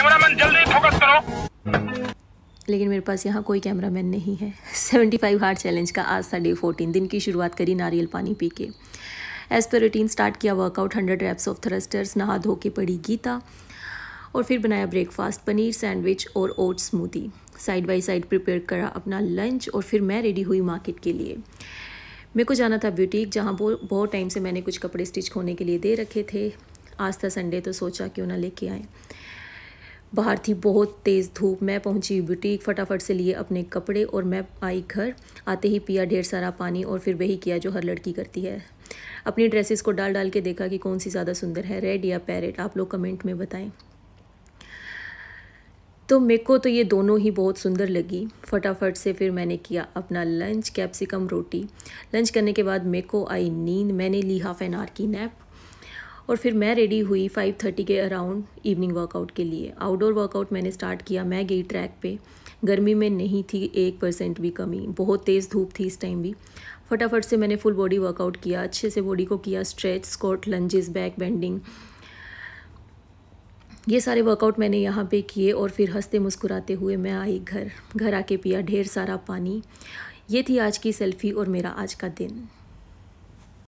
cameraman जल्दी focus करो लेकिन मेरे पास यहाँ कोई कैमरामैन नहीं है 75 हार्ट चैलेंज का आज था डे फोर्टीन दिन की शुरुआत करी नारियल पानी पी के एज पर रूटीन स्टार्ट किया वर्कआउट 100 रैप्स ऑफ थ्रस्टर्स नहा धो के पड़ी गीता और फिर बनाया ब्रेकफास्ट पनीर सैंडविच और oats smoothie side by side prepare करा अपना लंच और फिर मैं रेडी हुई मार्केट के लिए मेरे को जाना था ब्यूटीक जहाँ बहुत टाइम से मैंने कुछ कपड़े स्टिच होने के लिए दे रखे थे आज था संडे तो सोचा क्यों ना लेके आएँ बाहर थी बहुत तेज़ धूप मैं पहुंची बुटीक फटाफट से लिए अपने कपड़े और मैं आई घर आते ही पिया ढेर सारा पानी और फिर वही किया जो हर लड़की करती है अपनी ड्रेसेस को डाल डाल के देखा कि कौन सी ज़्यादा सुंदर है रेड या पैरेट आप लोग कमेंट में बताएं तो मेरे को तो ये दोनों ही बहुत सुंदर लगी फटाफट से फिर मैंने किया अपना लंच कैप्सिकम रोटी लंच करने के बाद मेरे को आई नींद मैंने ली हाफ एन आवर की नैप और फिर मैं रेडी हुई 5:30 के अराउंड इवनिंग वर्कआउट के लिए आउटडोर वर्कआउट मैंने स्टार्ट किया मैं गई ट्रैक पे गर्मी में नहीं थी एक परसेंट भी कमी बहुत तेज़ धूप थी इस टाइम भी फटाफट से मैंने फुल बॉडी वर्कआउट किया अच्छे से बॉडी को किया stretch squat lunges back bending ये सारे वर्कआउट मैंने यहाँ पे किए और फिर हंसते मुस्कुराते हुए मैं आई घर घर आके पिया ढेर सारा पानी ये थी आज की सेल्फ़ी और मेरा आज का दिन